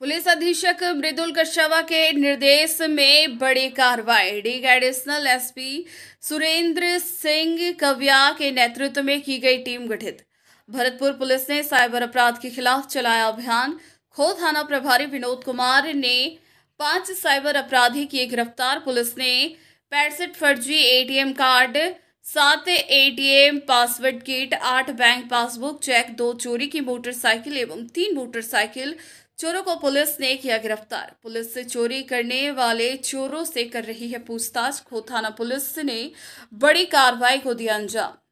police अधीक्षक मृदुल कश्यवा के निर्देश में बड़ी कार्रवाई डी एडिशनल एसपी सुरेंद्र सिंह कविया के नेतृत्व में की गई टीम गठित भरतपुर पुलिस ने साइबर अपराध के खिलाफ चलाया अभियान खो थाना प्रभारी विनोद कुमार ने पांच साइबर अपराधी किए गिरफ्तार पुलिस ने पैंसठ फर्जी एटीएम कार्ड सात एटीएम पासवर्ड गेट आठ बैंक पासबुक चेक दो चोरी की मोटरसाइकिल एवं तीन मोटरसाइकिल चोरों को पुलिस ने किया गिरफ्तार पुलिस से चोरी करने वाले चोरों से कर रही है पूछताछ खो थाना पुलिस ने बड़ी कार्रवाई को दिया अंजाम